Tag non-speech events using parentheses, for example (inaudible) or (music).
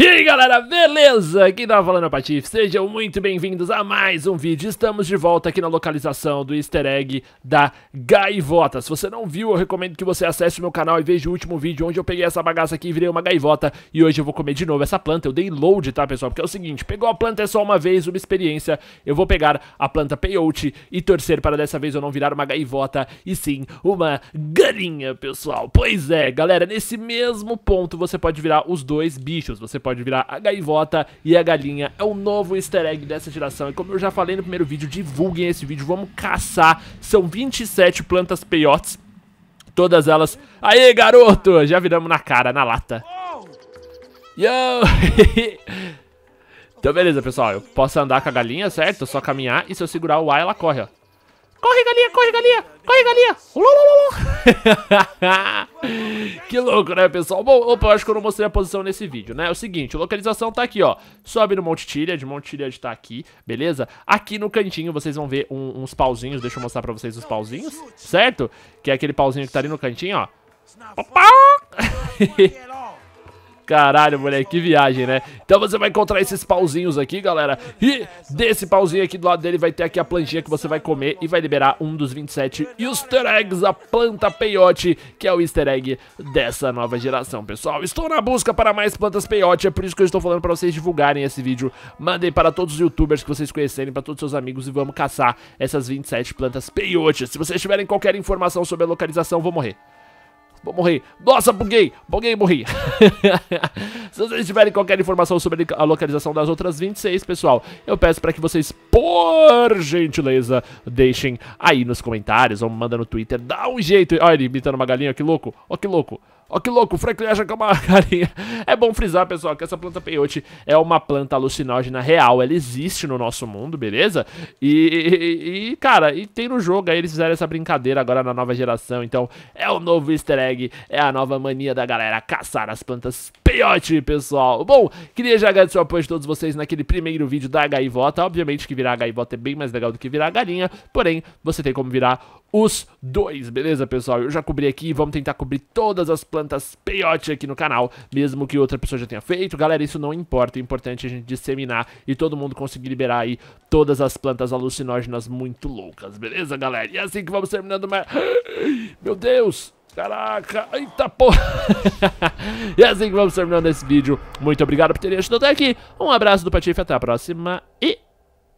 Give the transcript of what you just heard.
E aí galera, beleza? Aqui tá falando é o Patife, sejam muito bem-vindos a mais um vídeo. Estamos de volta aqui na localização do easter egg da gaivota. Se você não viu, eu recomendo que você acesse o meu canal e veja o último vídeo onde eu peguei essa bagaça aqui e virei uma gaivota. E hoje eu vou comer de novo essa planta, eu dei load, tá pessoal? Porque é o seguinte, pegou a planta é só uma vez, uma experiência. Eu vou pegar a planta peyote e torcer para dessa vez eu não virar uma gaivota e sim uma galinha, pessoal. Pois é, galera, nesse mesmo ponto você pode virar os dois bichos, você pode pode virar a gaivota e a galinha. É o novo easter egg dessa geração. E como eu já falei no primeiro vídeo, divulguem esse vídeo, vamos caçar. São 27 plantas peiotes. Todas elas. Aê, garoto! Já viramos na cara, na lata. Yo! (laughs) então, beleza, pessoal. Eu posso andar com a galinha, certo? É só caminhar. E se eu segurar o A, ela corre, ó. Corre, galinha, corre, galinha! Corre, galinha! Ulululu. (laughs) Que louco, né, pessoal? Bom, opa, eu acho que eu não mostrei a posição nesse vídeo, né? É o seguinte, a localização tá aqui, ó. Sobe no Monte Tiliad, Monte Tiliad tá aqui, beleza? Aqui no cantinho vocês vão ver um, uns pauzinhos, deixa eu mostrar pra vocês os pauzinhos, certo? Que é aquele pauzinho que tá ali no cantinho, ó. Opa! Caralho, moleque, que viagem, né? Então você vai encontrar esses pauzinhos aqui, galera. E desse pauzinho aqui do lado dele vai ter aqui a plantinha que você vai comer e vai liberar um dos 27 easter eggs, a planta peiote, que é o easter egg dessa nova geração, pessoal. Estou na busca para mais plantas peiote, é por isso que eu estou falando para vocês divulgarem esse vídeo. Mandem para todos os youtubers que vocês conhecerem, para todos os seus amigos e vamos caçar essas 27 plantas peiote. Se vocês tiverem qualquer informação sobre a localização, vou morrer. Vou morrer. Nossa, buguei. Buguei e morri. (laughs) Se vocês tiverem qualquer informação sobre a localização das outras 26, pessoal, eu peço para que vocês, por gentileza, deixem aí nos comentários ou manda no Twitter. Dá um jeito. Olha ele imitando uma galinha, que louco. Ó que louco. Ó que louco, o Franklin acha que é uma (laughs) galinha. É bom frisar, pessoal, que essa planta peyote é uma planta alucinógena real. Ela existe no nosso mundo, beleza? E, e, e cara, e tem no jogo aí, eles fizeram essa brincadeira agora na nova geração. Então, é o novo easter egg hashtag é a nova mania da galera caçar as plantas peiote, pessoal. Bom, queria já agradecer o apoio de todos vocês naquele primeiro vídeo da gaivota. Obviamente que virar a gaivota é bem mais legal do que virar a galinha, porém, você tem como virar os dois, beleza, pessoal? Eu já cobri aqui, vamos tentar cobrir todas as plantas peiote aqui no canal, mesmo que outra pessoa já tenha feito. Galera, isso não importa, o importante é a gente disseminar e todo mundo conseguir liberar aí todas as plantas alucinógenas muito loucas, beleza, galera? E é assim que vamos terminando mais... (gasps) Meu Deus! Caraca, eita porra. (laughs) e é assim que vamos terminando esse vídeo. Muito obrigado por terem assistido até aqui. Um abraço do Patife, até a próxima e